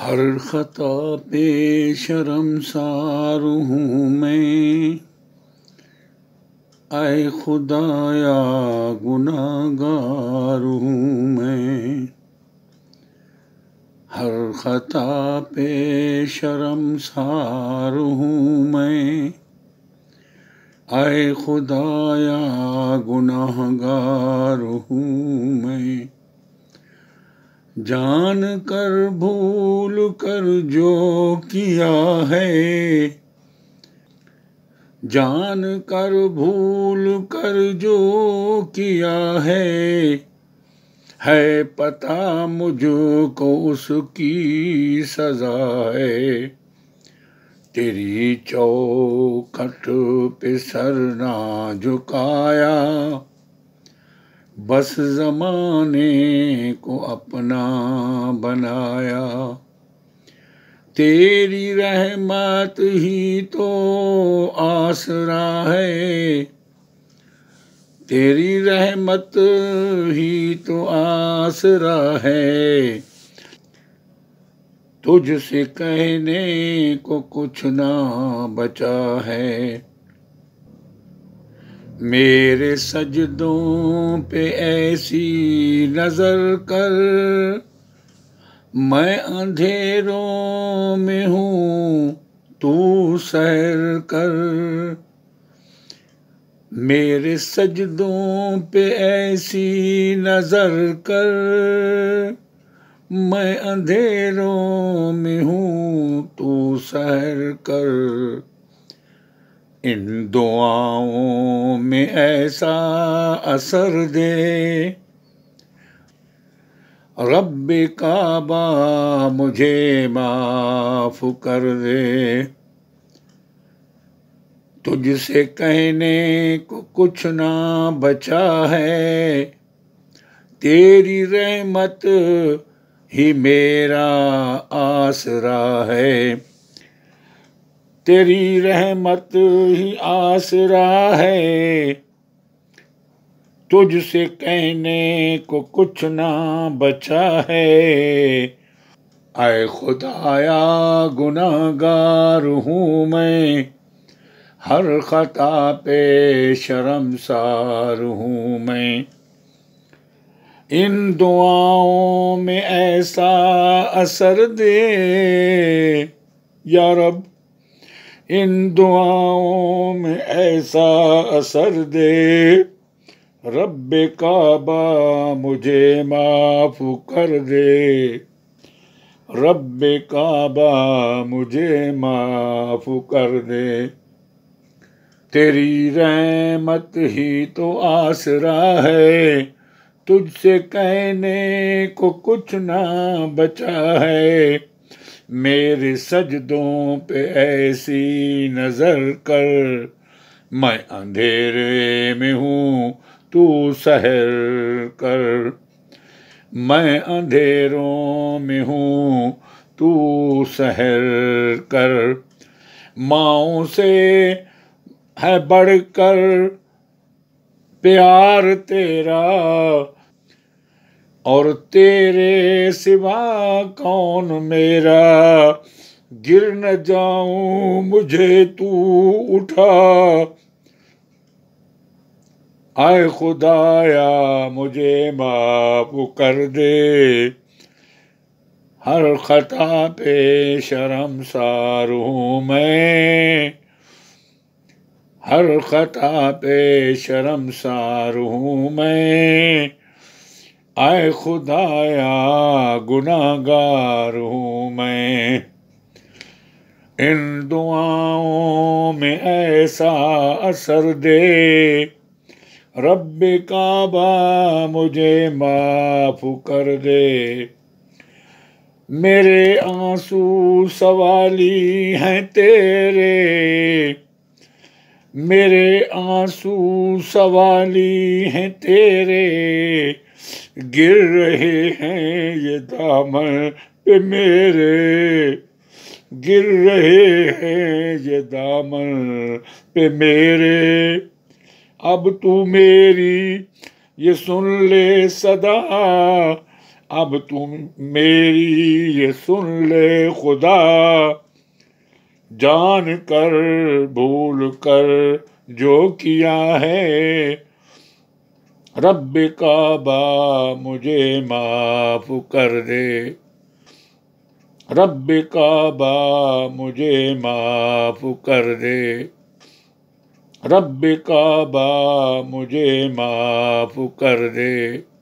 हर खता पे शर्मसार हूँ मैं आए खुदाया गुनागार हूँ मैं हर खता पे शर्मसार हूँ मैं आए खुदाया गुनाहगार हूँ मैं जान कर भूल कर जो किया है जान कर भूल कर जो किया है है पता मुझको उसकी सजा है तेरी चौखट पे सर ना झुकाया बस जमाने को अपना बनाया तेरी रहमत ही तो आसरा है तेरी रहमत ही तो आसरा है तुझसे कहने को कुछ ना बचा है मेरे सजदों पे ऐसी नज़र कर मैं अंधेरों में हूँ तू सैर कर मेरे सजदों पे ऐसी नज़र कर मैं अंधेरों में हूँ तू सैर कर इन दुआओं में ऐसा असर दे रब काबा मुझे माफ कर दे तुझसे कहने को कुछ ना बचा है तेरी रहमत ही मेरा आसरा है तेरी रहमत ही आसरा है तुझसे कहने को कुछ ना बचा है आए खुदाया गुनागार हूँ मैं हर खता पे शर्मसार हूँ मैं इन दुआओं में ऐसा असर दे या रब इन दुआओं में ऐसा असर दे रब काबा मुझे माफ़ कर दे रब काबा मुझे माफ़ कर दे तेरी रहमत ही तो आसरा है तुझसे कहने को कुछ ना बचा है मेरे सजदों पे ऐसी नजर कर मैं अंधेरे में हूँ तू सहर कर मैं अंधेरों में हूँ तू सहर कर माओ से है बढ़कर प्यार तेरा और तेरे सिवा कौन मेरा गिर न जाऊं मुझे तू उठा आए खुदाया मुझे माफ कर दे हर खता पे शर्म सार हूँ मैं हर खता पे शर्म सार हूँ मैं आए खुदाया गुनागार हूँ मैं इन दुआओं में ऐसा असर दे रब काबा मुझे माफ कर दे मेरे आंसू सवाली हैं तेरे मेरे आंसू सवाली हैं तेरे गिर रहे हैं ये दामन पे मेरे गिर रहे हैं ये दामन पे मेरे अब तू मेरी ये सुन ले सदा अब तुम मेरी ये सुन ले खुदा जान कर भूल कर जो किया है रब काबा मुझे माफ़ कर दे रब काबा मुझे माफ़ कर दे रब काबा मुझे माफ़ कर दे